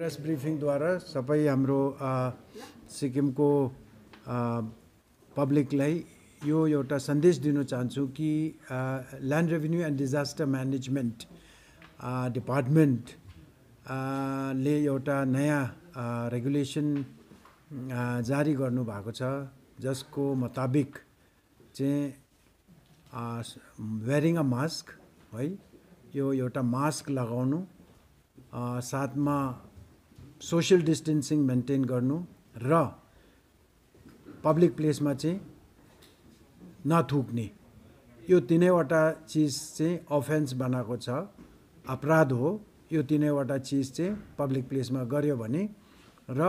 Press ब्रिफिङद्वारा सबै हाम्रो सिक्किमको पब्लिकलाई यो एउटा सन्देश दिन चाहन्छु कि land revenue and disaster management department ले एउटा नयाँ रेगुलेसन जारी गर्नुभएको छ जसको मुताबिक चाहिँ वेरिङ अ मास्क है यो एउटा मास्क लगाउनु साथमा सोसियल डिस्टेन्सिङ मेन्टेन गर्नु र पब्लिक प्लेसमा चाहिँ नथुक्ने यो तिनैवटा चिज चाहिँ अफेन्स बनाएको छ अपराध हो यो तिनैवटा चिज चाहिँ पब्लिक प्लेसमा गऱ्यो भने र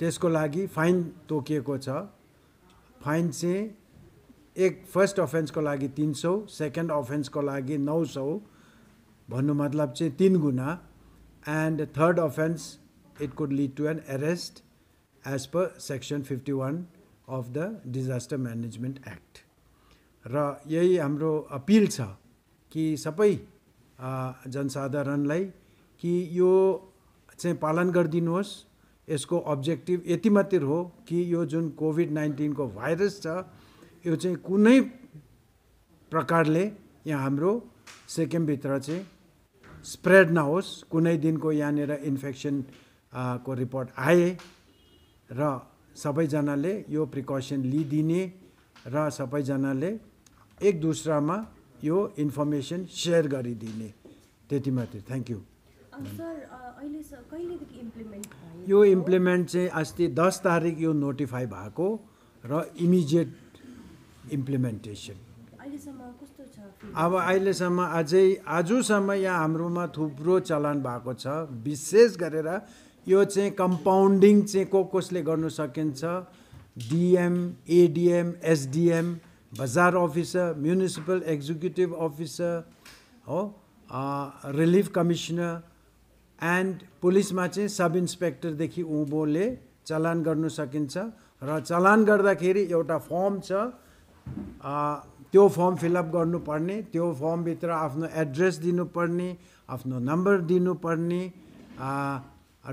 त्यसको लागि फाइन तोकिएको छ फाइन चाहिँ एक फर्स्ट अफेन्सको लागि तिन सौ सेकेन्ड अफेन्सको लागि नौ सौ भन्नु मतलब चाहिँ तिन गुणा And a third offense, it could lead to an arrest as per section 51 of the Disaster Management Act. Act र यही हाम्रो अपिल छ कि सबै जनसाधारणलाई कि यो चाहिँ पालन गरिदिनुहोस् यसको अब्जेक्टिभ यति मात्र हो कि यो जुन कोभिड नाइन्टिनको भाइरस छ यो चाहिँ कुनै प्रकारले यहाँ हाम्रो सिक्किमभित्र चाहिँ स्प्रेड नहोस् कुनै दिनको यहाँनिर इन्फेक्सन को रिपोर्ट आए र सबैजनाले यो प्रिकसन लिइदिने र सबैजनाले एक दुसरामा यो इन्फर्मेसन सेयर गरिदिने त्यति मात्रै थ्याङ्क यू यो इम्प्लिमेन्ट चाहिँ अस्ति दस तारिक यो नोटिफाई भएको र इमिजिएट इम्प्लिमेन्टेसन अब अहिलेसम्म अझै आजसम्म यहाँ हाम्रोमा थुप्रो चलन भएको छ विशेष गरेर यो चाहिँ कम्पाउन्डिङ चाहिँ को कसले गर्नु सकिन्छ डिएम एडिएम एसडिएम बजार अफिसर म्युनिसिपल एक्जिक्युटिभ अफिसर हो रिलिफ कमिसनर एन्ड पुलिसमा चाहिँ सब इन्सपेक्टरदेखि उँभोले चलान गर्नु सकिन्छ र चलान गर्दाखेरि एउटा फर्म छ त्यो फर्म फिलअप गर्नुपर्ने त्यो फर्मभित्र आफ्नो एड्रेस दिनुपर्ने आफ्नो नम्बर दिनुपर्ने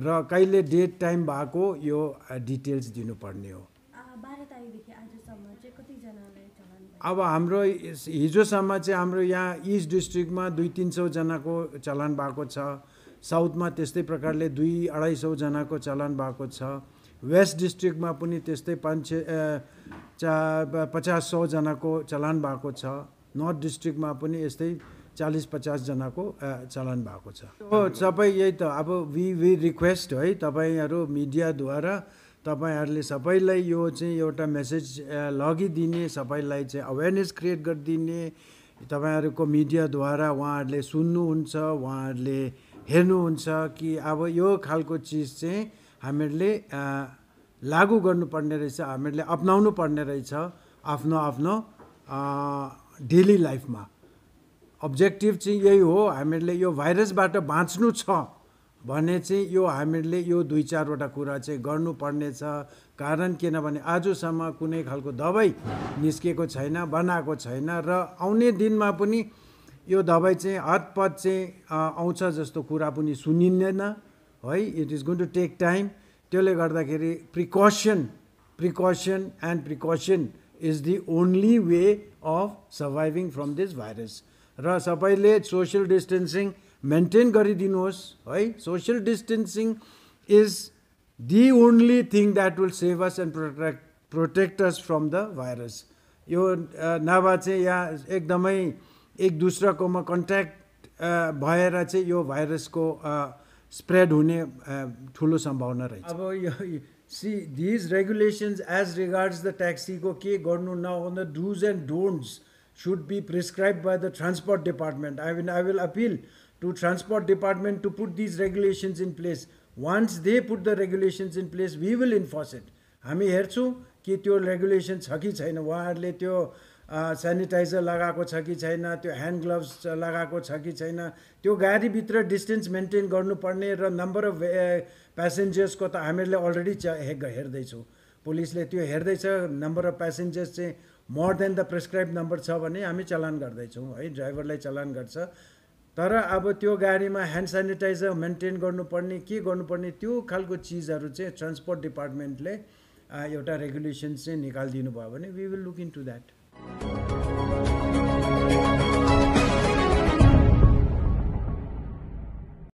र कहिले डेट टाइम भएको यो डिटेल्स दिनुपर्ने हो अब हाम्रो हिजोसम्म चाहिँ हाम्रो यहाँ इस्ट डिस्ट्रिक्टमा दुई तिन सौजनाको चलन भएको छ साउथमा त्यस्तै प्रकारले दुई अढाई सौजनाको चलन भएको छ वेस्ट डिस्ट्रिक्टमा पनि त्यस्तै पाँच छ चा पचास सौजनाको चलान भएको छ नर्थ डिस्ट्रिक्टमा पनि यस्तै चालिस पचासजनाको चलन भएको छ हो सबै यही त अब वी वी रिक्वेस्ट है तपाईँहरू मिडियाद्वारा तपाईँहरूले सबैलाई यो चाहिँ एउटा मेसेज लगिदिने सबैलाई चाहिँ अवेरनेस क्रिएट गरिदिने तपाईँहरूको मिडियाद्वारा उहाँहरूले सुन्नुहुन्छ उहाँहरूले हेर्नुहुन्छ कि अब यो खालको चिज चाहिँ हामीहरूले लागु गर्नुपर्ने रहेछ हामीहरूले अप्नाउनु पर्ने रहेछ आफ्नो आफ्नो डेली लाइफमा अब्जेक्टिभ चाहिँ यही हो हामीहरूले यो भाइरसबाट बाँच्नु छ भने चाहिँ यो हामीहरूले यो दुई चारवटा कुरा चाहिँ गर्नुपर्नेछ कारण किनभने आजसम्म कुनै खालको दबाई निस्केको छैन बनाएको छैन र आउने दिनमा पनि यो दबाई चाहिँ हतपत चाहिँ आउँछ जस्तो कुरा पनि सुनिँदैन है it is going to take time त्यसले गर्दाखेरि precaution precaution and precaution is the only way of surviving from this virus र सबैले सोसियल डिस्टेन्सिङ मेन्टेन गरिदिनुहोस् है social distancing is the only thing that will save us and protect protect us from the virus यो नभए चाहिँ यहाँ एकदमै एक दुस्राकोमा कन्ट्याक्ट भएर चाहिँ यो भाइरसको स्प्रेड हुने ठुलो सम्भावना रहेछ अब यो see these regulations as regards the ट्याक्सीको के गर्नु नहुँदा dos and don'ts should be prescribe by the transport department I will I will appeal to transport department to put these regulations in place once they put the regulations in place we will enforce it हामी हेर्छौँ कि त्यो regulation छ कि छैन उहाँहरूले त्यो sanitiser लगाएको छ कि छैन त्यो ह्यान्ड ग्लोभ्स लगाएको छ कि छैन त्यो गाडीभित्र डिस्टेन्स मेन्टेन गर्नुपर्ने र नम्बर अफ प्यासेन्जर्सको त हामीहरूले अलरेडी हेर्दैछौँ पुलिसले त्यो हेर्दैछ नम्बर अफ प्यासेन्जर्स चाहिँ more than the prescribe number छ भने हामी चलान गर्दैछौँ है ड्राइभरलाई चलान गर्छ तर अब त्यो गाडीमा ह्यान्ड सेनिटाइजर मेन्टेन गर्नुपर्ने के गर्नुपर्ने त्यो खालको चिजहरू चाहिँ ट्रान्सपोर्ट डिपार्टमेन्टले एउटा रेगुलेसन चाहिँ निकालिदिनु भयो भने we will look into that Thank you.